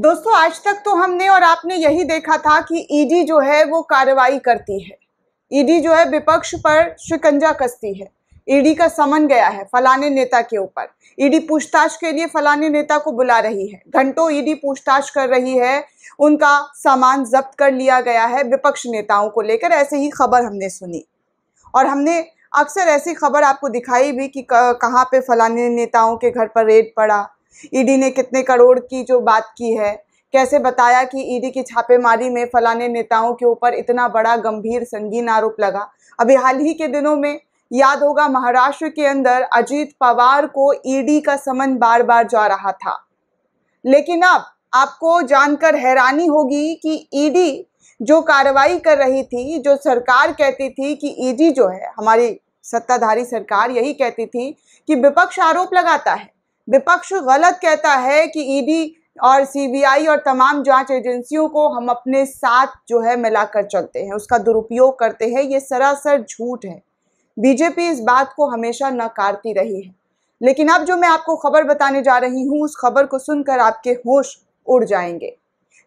दोस्तों आज तक तो हमने और आपने यही देखा था कि ईडी जो है वो कार्रवाई करती है ईडी जो है विपक्ष पर शिकंजा कसती है ईडी का समन गया है फलाने नेता के ऊपर ईडी पूछताछ के लिए फलाने नेता को बुला रही है घंटों ईडी पूछताछ कर रही है उनका सामान जब्त कर लिया गया है विपक्ष नेताओं को लेकर ऐसे ही खबर हमने सुनी और हमने अक्सर ऐसी खबर आपको दिखाई भी कि कहाँ पे फलाने नेताओं के घर पर रेड पड़ा ईडी ने कितने करोड़ की जो बात की है कैसे बताया कि ईडी की छापेमारी में फलाने नेताओं के ऊपर इतना बड़ा गंभीर संगीन आरोप लगा अभी हाल ही के दिनों में याद होगा महाराष्ट्र के अंदर अजीत पवार को ईडी का समन बार बार जा रहा था लेकिन अब आपको जानकर हैरानी होगी कि ईडी जो कार्रवाई कर रही थी जो सरकार कहती थी कि ईडी जो है हमारी सत्ताधारी सरकार यही कहती थी कि विपक्ष आरोप लगाता है विपक्ष गलत कहता है कि ईडी e और सीबीआई और तमाम जांच एजेंसियों को हम अपने साथ जो है मिलाकर चलते हैं उसका दुरुपयोग करते हैं ये सरासर झूठ है बीजेपी इस बात को हमेशा नकारती रही है लेकिन अब जो मैं आपको खबर बताने जा रही हूँ उस खबर को सुनकर आपके होश उड़ जाएंगे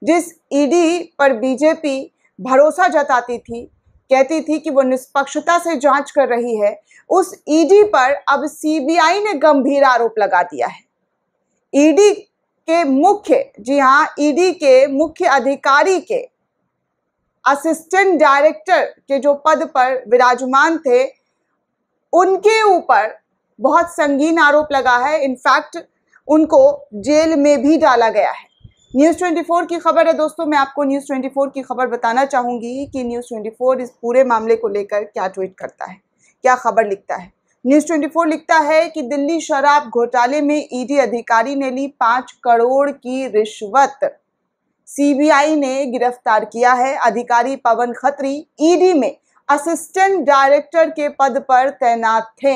जिस ईडी e पर बीजेपी भरोसा जताती थी कहती थी कि वो निष्पक्षता से जांच कर रही है उस ईडी e पर अब सीबीआई ने गंभीर आरोप लगा दिया है ईडी e के मुख्य जी हाँ ईडी e के मुख्य अधिकारी के असिस्टेंट डायरेक्टर के जो पद पर विराजमान थे उनके ऊपर बहुत संगीन आरोप लगा है इनफैक्ट उनको जेल में भी डाला गया है न्यूज़ 24 की खबर है दोस्तों मैं आपको न्यूज़ 24 की खबर बताना चाहूंगी कि न्यूज़ 24 इस पूरे मामले को लेकर क्या ट्वीट करता है क्या खबर लिखता है न्यूज़ 24 लिखता है कि दिल्ली शराब घोटाले में ईडी e अधिकारी ने ली पाँच करोड़ की रिश्वत सीबीआई ने गिरफ्तार किया है अधिकारी पवन खत्री ईडी e में असिस्टेंट डायरेक्टर के पद पर तैनात थे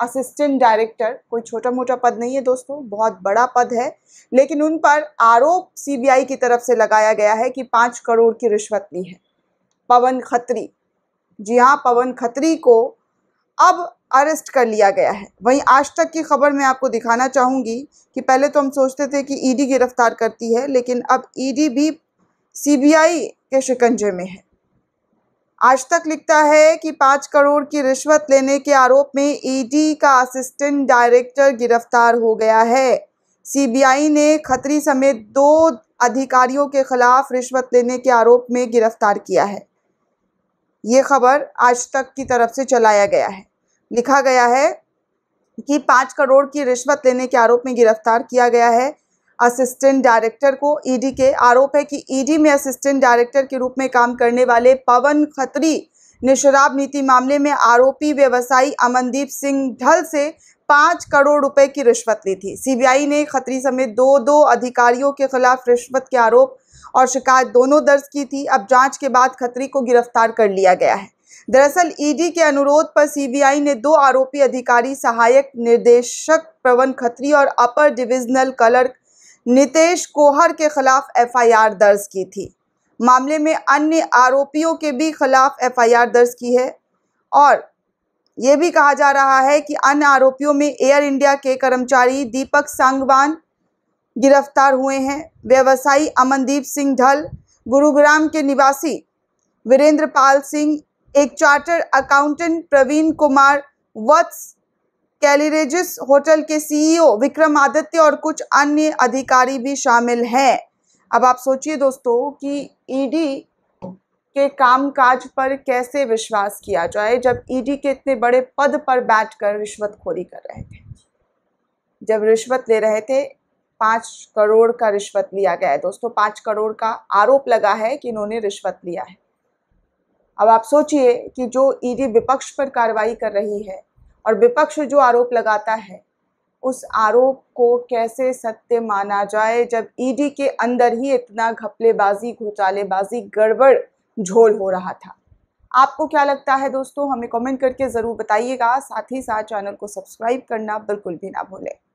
असिस्टेंट डायरेक्टर कोई छोटा मोटा पद नहीं है दोस्तों बहुत बड़ा पद है लेकिन उन पर आरोप सीबीआई की तरफ से लगाया गया है कि पाँच करोड़ की रिश्वत ली है पवन खत्री जी हाँ पवन खत्री को अब अरेस्ट कर लिया गया है वहीं आज तक की खबर मैं आपको दिखाना चाहूँगी कि पहले तो हम सोचते थे कि ईडी e गिरफ्तार करती है लेकिन अब ईडी e भी सीबीआई के शिकंजे में है आज तक लिखता है कि पाँच करोड़ की रिश्वत लेने के आरोप में ईडी का असिस्टेंट डायरेक्टर गिरफ्तार हो गया है सीबीआई ने खतरी समेत दो अधिकारियों के खिलाफ रिश्वत लेने के आरोप में गिरफ्तार किया है ये खबर आज तक की तरफ से चलाया गया है लिखा गया है कि पाँच करोड़ की रिश्वत लेने के आरोप में गिरफ्तार किया गया है असिस्टेंट डायरेक्टर को ईडी e के आरोप है कि ईडी e में असिस्टेंट डायरेक्टर के रूप में काम करने वाले पवन खत्री ने शराब नीति मामले में आरोपी व्यवसायी अमनदीप सिंह ढल से पाँच करोड़ रुपए की रिश्वत ली थी सीबीआई ने खत्री समेत दो दो अधिकारियों के खिलाफ रिश्वत के आरोप और शिकायत दोनों दर्ज की थी अब जांच के बाद खत्री को गिरफ्तार कर लिया गया है दरअसल ईडी e के अनुरोध पर सीबीआई ने दो आरोपी अधिकारी सहायक निर्देशक पवन खत्री और अपर डिविजनल क्लर्क नितेश कोहर के खिलाफ एफआईआर दर्ज की थी मामले में अन्य आरोपियों के भी खिलाफ एफआईआर दर्ज की है और ये भी कहा जा रहा है कि अन्य आरोपियों में एयर इंडिया के कर्मचारी दीपक सांगवान गिरफ्तार हुए हैं व्यवसायी अमनदीप सिंह ढल गुरुग्राम के निवासी वीरेंद्र पाल सिंह एक charter accountant Praveen Kumar Vats Claridges hotel के सीईओ e विक्रम आदित्य और कुछ अन्य अधिकारी भी शामिल हैं अब आप सोचिए दोस्तों कि ईडी e के कामकाज पर कैसे विश्वास किया जाए जब ईडी e के इतने बड़े पद पर बैठकर रिश्वतखोरी कर रहे थे जब रिश्वत ले रहे थे पाँच करोड़ का रिश्वत लिया गया है दोस्तों पाँच करोड़ का आरोप लगा है कि इन्होंने रिश्वत लिया है अब आप सोचिए कि जो ईडी विपक्ष पर कार्रवाई कर रही है और विपक्ष जो आरोप लगाता है उस आरोप को कैसे सत्य माना जाए जब ईडी e के अंदर ही इतना घपलेबाजी घोटालेबाजी गड़बड़ झोल हो रहा था आपको क्या लगता है दोस्तों हमें कमेंट करके ज़रूर बताइएगा साथ ही साथ चैनल को सब्सक्राइब करना बिल्कुल भी ना भूलें